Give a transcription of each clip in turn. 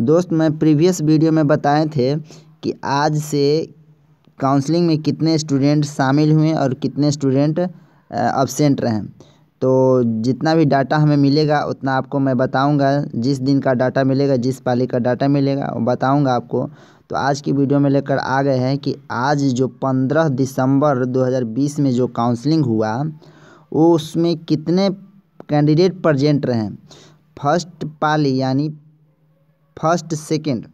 दोस्त मैं previous video में बताए थे कि आज से काउंसलिंग में कितने स्टूडेंट शामिल हुए और कितने स्टूडेंट अब्सेंट रहे तो जितना भी डाटा हमें मिलेगा उतना आपको मैं बताऊंगा जिस दिन का डाटा मिलेगा जिस पाली का डाटा मिलेगा वो बताऊंगा आपको तो आज की वीडियो में लेकर आ गए हैं कि आज जो 15 दिसंबर 2020 में जो काउंसलिंग हुआ वो उसमें कितने कैंडिडेट प्रजेंट रहे फर्स्ट पाली यानी फर्स्ट सेकंड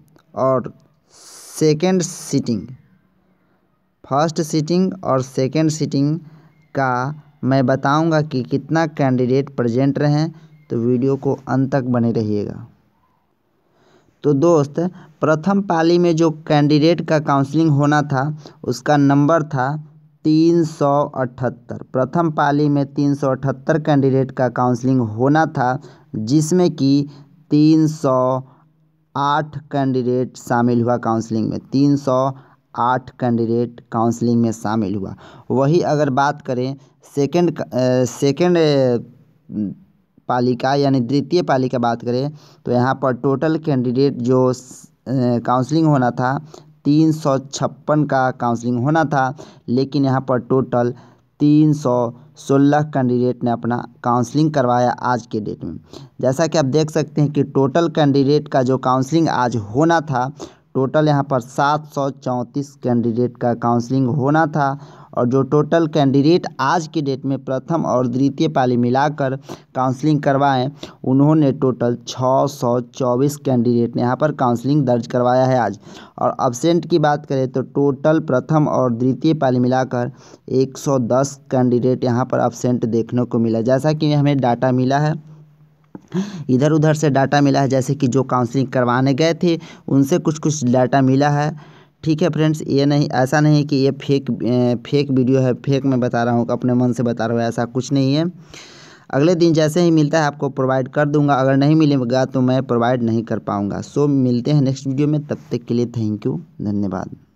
और सेकंड सीटिंग फर्स्ट सीटिंग और सेकंड सीटिंग का मैं बताऊंगा कि कितना कैंडिडेट प्रेजेंट रहें तो वीडियो को अंत तक बने रहिएगा तो दोस्त प्रथम पाली में जो कैंडिडेट का काउंसलिंग होना था उसका नंबर था तीन सौ अठहत्तर प्रथम पाली में तीन सौ अठहत्तर कैंडिडेट का काउंसलिंग होना था जिसमें कि तीन सौ आठ कैंडिडेट शामिल हुआ काउंसलिंग में तीन सौ आठ कैंडिडेट काउंसलिंग में शामिल हुआ वही अगर बात करें सेकंड सेकंड पालिका यानी द्वितीय पालिका बात करें तो यहाँ पर टोटल कैंडिडेट जो काउंसलिंग होना था तीन सौ छप्पन का काउंसलिंग होना था लेकिन यहाँ पर टोटल तीन सौ सोलह कैंडिडेट ने अपना काउंसलिंग करवाया आज के डेट में जैसा कि आप देख सकते हैं कि टोटल कैंडिडेट का जो काउंसलिंग आज होना था टोटल यहाँ पर सात सौ चौंतीस कैंडिडेट का काउंसलिंग होना था और जो टोटल कैंडिडेट आज की डेट में प्रथम और द्वितीय पाली मिलाकर काउंसलिंग करवाए उन्होंने टोटल 624 कैंडिडेट ने यहाँ पर काउंसलिंग दर्ज करवाया है आज और अबसेंट की बात करें तो टोटल प्रथम और द्वितीय पाली मिलाकर 110 कैंडिडेट यहाँ पर अबसेंट देखने को मिला जैसा कि हमें डाटा मिला है इधर उधर से डाटा मिला है जैसे कि जो काउंसलिंग करवाने गए थे उनसे कुछ कुछ डाटा मिला है ठीक है फ्रेंड्स ये नहीं ऐसा नहीं कि ये फेक फेक वीडियो है फेक मैं बता रहा हूँ अपने मन से बता रहा हूँ ऐसा कुछ नहीं है अगले दिन जैसे ही मिलता है आपको प्रोवाइड कर दूंगा अगर नहीं मिलेगा तो मैं प्रोवाइड नहीं कर पाऊँगा सो मिलते हैं नेक्स्ट वीडियो में तब तक के लिए थैंक यू धन्यवाद